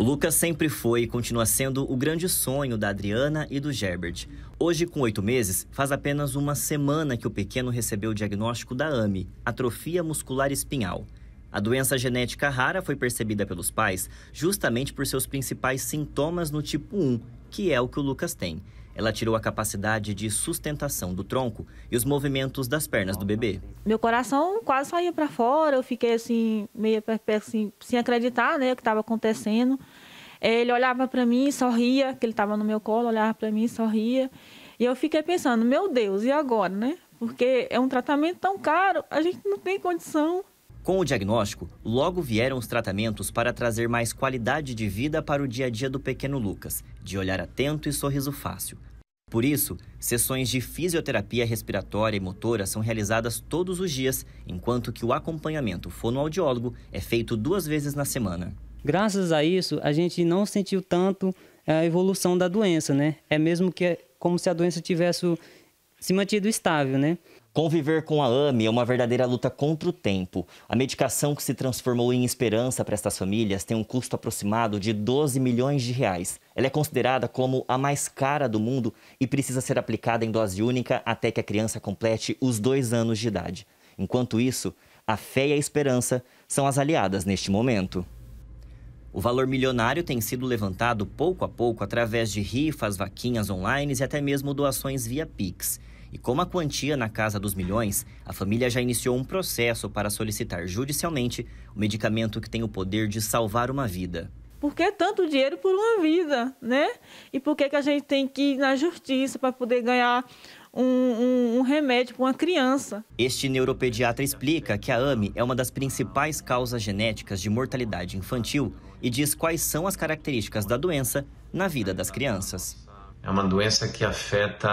O Lucas sempre foi e continua sendo o grande sonho da Adriana e do Gerbert. Hoje, com oito meses, faz apenas uma semana que o pequeno recebeu o diagnóstico da AMI, atrofia muscular espinhal. A doença genética rara foi percebida pelos pais justamente por seus principais sintomas no tipo 1, que é o que o Lucas tem. Ela tirou a capacidade de sustentação do tronco e os movimentos das pernas do bebê. Meu coração quase saía para fora, eu fiquei assim, meio perplexa, assim, sem acreditar né, o que estava acontecendo. Ele olhava para mim, sorria, que ele estava no meu colo, olhava para mim, sorria. E eu fiquei pensando, meu Deus, e agora, né? Porque é um tratamento tão caro, a gente não tem condição. Com o diagnóstico, logo vieram os tratamentos para trazer mais qualidade de vida para o dia a dia do pequeno Lucas, de olhar atento e sorriso fácil. Por isso, sessões de fisioterapia respiratória e motora são realizadas todos os dias, enquanto que o acompanhamento fonoaudiólogo é feito duas vezes na semana. Graças a isso, a gente não sentiu tanto eh, a evolução da doença, né? É mesmo que é como se a doença tivesse se mantido estável, né? Conviver com a AME é uma verdadeira luta contra o tempo. A medicação que se transformou em esperança para estas famílias tem um custo aproximado de 12 milhões de reais. Ela é considerada como a mais cara do mundo e precisa ser aplicada em dose única até que a criança complete os dois anos de idade. Enquanto isso, a fé e a esperança são as aliadas neste momento. O valor milionário tem sido levantado pouco a pouco através de rifas, vaquinhas online e até mesmo doações via Pix. E como a quantia na casa dos milhões, a família já iniciou um processo para solicitar judicialmente o medicamento que tem o poder de salvar uma vida. Por que tanto dinheiro por uma vida, né? E por que, que a gente tem que ir na justiça para poder ganhar um, um, um, remédio para uma criança. Este neuropediatra explica que a AME é uma das principais causas genéticas de mortalidade infantil e diz quais são as características da doença na vida das crianças. É uma doença que afeta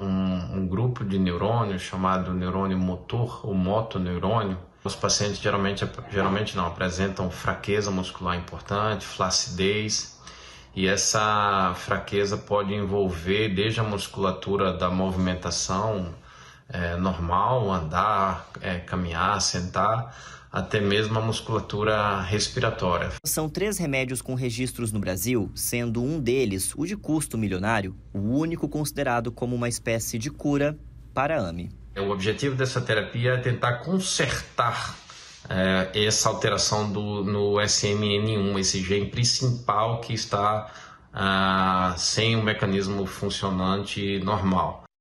um, um, grupo de neurônios chamado neurônio motor ou motoneurônio. Os pacientes geralmente, geralmente não apresentam fraqueza muscular importante, flacidez, e essa fraqueza pode envolver desde a musculatura da movimentação é, normal, andar, é, caminhar, sentar, até mesmo a musculatura respiratória. São três remédios com registros no Brasil, sendo um deles, o de custo milionário, o único considerado como uma espécie de cura para a AME. O objetivo dessa terapia é tentar consertar é, essa alteração do, no SMN1, esse gene principal que está ah, sem o um mecanismo funcionante normal.